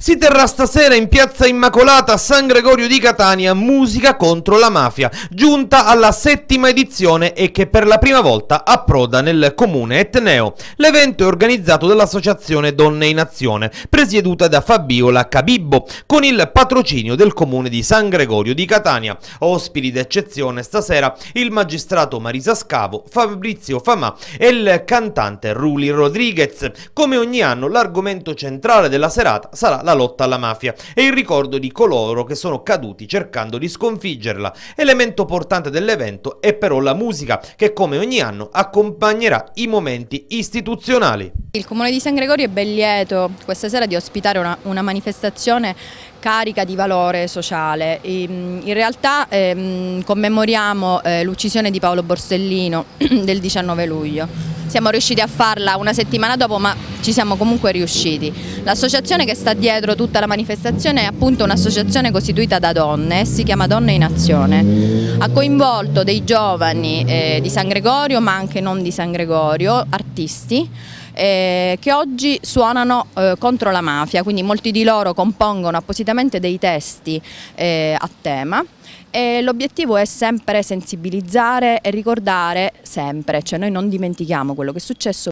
Si terrà stasera in Piazza Immacolata a San Gregorio di Catania Musica contro la mafia, giunta alla settima edizione e che per la prima volta approda nel comune etneo. L'evento è organizzato dall'associazione Donne in Azione, presieduta da Fabiola Cabibbo, con il patrocinio del comune di San Gregorio di Catania. Ospiti d'eccezione stasera il magistrato Marisa Scavo, Fabrizio Famà e il cantante Ruli Rodriguez. Come ogni anno l'argomento centrale della serata sarà la la lotta alla mafia e il ricordo di coloro che sono caduti cercando di sconfiggerla. Elemento portante dell'evento è però la musica che come ogni anno accompagnerà i momenti istituzionali. Il Comune di San Gregorio è ben lieto questa sera di ospitare una, una manifestazione carica di valore sociale. Ehm, in realtà ehm, commemoriamo eh, l'uccisione di Paolo Borsellino del 19 luglio. Siamo riusciti a farla una settimana dopo ma ci siamo comunque riusciti. L'associazione che sta dietro tutta la manifestazione è appunto un'associazione costituita da donne, eh, si chiama Donne in Azione. Ha coinvolto dei giovani eh, di San Gregorio ma anche non di San Gregorio, artisti, eh, che oggi suonano eh, contro la mafia, quindi molti di loro compongono appositamente dei testi eh, a tema e l'obiettivo è sempre sensibilizzare e ricordare sempre, cioè noi non dimentichiamo quello che è successo.